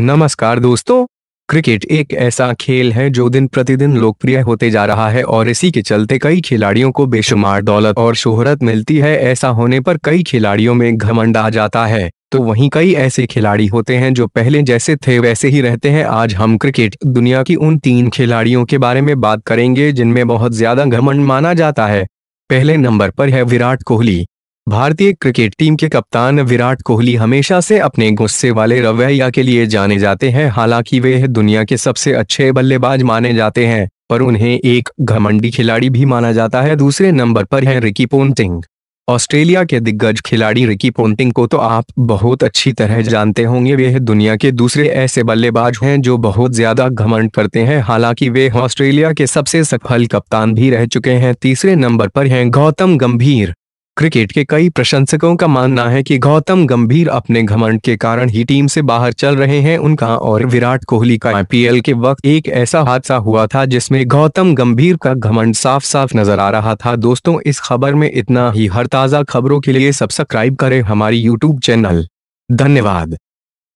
नमस्कार दोस्तों क्रिकेट एक ऐसा खेल है जो दिन प्रतिदिन लोकप्रिय होते जा रहा है और इसी के चलते कई खिलाड़ियों को बेशुमार दौलत और शोहरत मिलती है ऐसा होने पर कई खिलाड़ियों में घमंड आ जाता है तो वहीं कई ऐसे खिलाड़ी होते हैं जो पहले जैसे थे वैसे ही रहते हैं आज हम क्रिकेट दुनिया की उन तीन खिलाड़ियों के बारे में बात करेंगे जिनमें बहुत ज्यादा घमंड माना जाता है पहले नंबर पर है विराट कोहली भारतीय क्रिकेट टीम के कप्तान विराट कोहली हमेशा से अपने गुस्से वाले रवैया के लिए जाने जाते हैं हालांकि वे दुनिया के सबसे अच्छे बल्लेबाज माने जाते हैं पर उन्हें एक घमंडी खिलाड़ी भी माना जाता है दूसरे नंबर पर है रिकी पोन्टिंग ऑस्ट्रेलिया के दिग्गज खिलाड़ी रिकी पोन्टिंग को तो आप बहुत अच्छी तरह जानते होंगे वे दुनिया के दूसरे ऐसे बल्लेबाज हैं जो बहुत ज्यादा घमंड करते हैं हालांकि वे ऑस्ट्रेलिया के सबसे सफल कप्तान भी रह चुके हैं तीसरे नंबर पर हैं गौतम गंभीर क्रिकेट के कई प्रशंसकों का मानना है कि गौतम गंभीर अपने घमंड के कारण ही टीम से बाहर चल रहे हैं उनका और विराट कोहली का आईपीएल के वक्त एक ऐसा हादसा हुआ था जिसमें गौतम गंभीर का घमंड साफ साफ नजर आ रहा था दोस्तों इस खबर में इतना ही हर ताज़ा खबरों के लिए सब्सक्राइब करें हमारी यूट्यूब चैनल धन्यवाद